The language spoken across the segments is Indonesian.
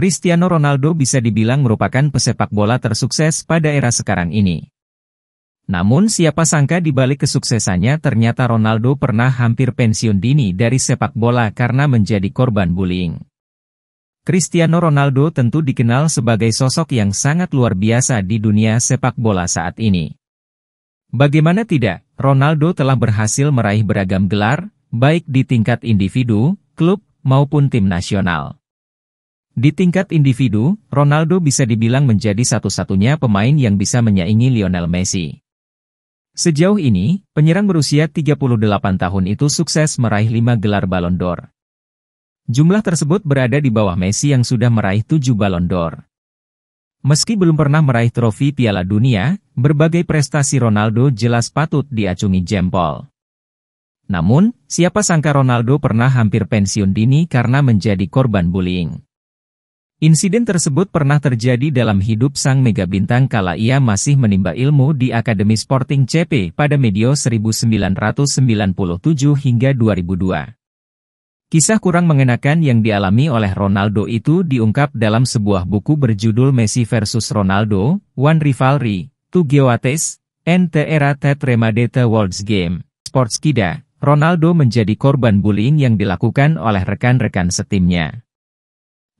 Cristiano Ronaldo bisa dibilang merupakan pesepak bola tersukses pada era sekarang ini. Namun siapa sangka di balik kesuksesannya ternyata Ronaldo pernah hampir pensiun dini dari sepak bola karena menjadi korban bullying. Cristiano Ronaldo tentu dikenal sebagai sosok yang sangat luar biasa di dunia sepak bola saat ini. Bagaimana tidak, Ronaldo telah berhasil meraih beragam gelar, baik di tingkat individu, klub, maupun tim nasional. Di tingkat individu, Ronaldo bisa dibilang menjadi satu-satunya pemain yang bisa menyaingi Lionel Messi. Sejauh ini, penyerang berusia 38 tahun itu sukses meraih 5 gelar Ballon d'Or. Jumlah tersebut berada di bawah Messi yang sudah meraih 7 Ballon d'Or. Meski belum pernah meraih trofi Piala Dunia, berbagai prestasi Ronaldo jelas patut diacungi jempol. Namun, siapa sangka Ronaldo pernah hampir pensiun dini karena menjadi korban bullying. Insiden tersebut pernah terjadi dalam hidup sang mega bintang kala ia masih menimba ilmu di Akademi Sporting CP pada medio 1997 hingga 2002. Kisah kurang mengenakan yang dialami oleh Ronaldo itu diungkap dalam sebuah buku berjudul Messi versus Ronaldo, One Rivalry, Two Geoates, and the Era Tetremade The World's Game, Sports Kida. Ronaldo menjadi korban bullying yang dilakukan oleh rekan-rekan setimnya.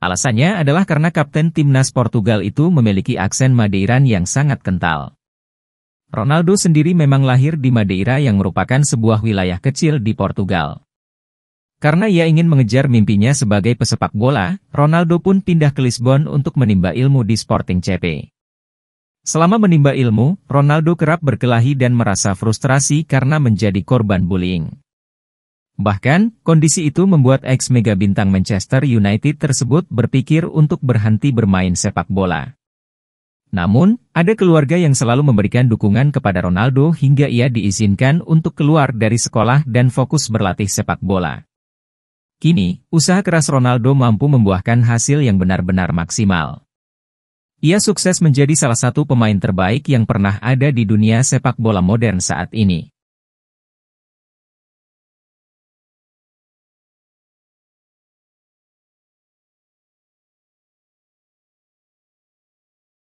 Alasannya adalah karena kapten timnas Portugal itu memiliki aksen Madeiran yang sangat kental. Ronaldo sendiri memang lahir di Madeira yang merupakan sebuah wilayah kecil di Portugal. Karena ia ingin mengejar mimpinya sebagai pesepak bola, Ronaldo pun pindah ke Lisbon untuk menimba ilmu di Sporting CP. Selama menimba ilmu, Ronaldo kerap berkelahi dan merasa frustrasi karena menjadi korban bullying. Bahkan, kondisi itu membuat ex mega bintang Manchester United tersebut berpikir untuk berhenti bermain sepak bola. Namun, ada keluarga yang selalu memberikan dukungan kepada Ronaldo hingga ia diizinkan untuk keluar dari sekolah dan fokus berlatih sepak bola. Kini, usaha keras Ronaldo mampu membuahkan hasil yang benar-benar maksimal. Ia sukses menjadi salah satu pemain terbaik yang pernah ada di dunia sepak bola modern saat ini.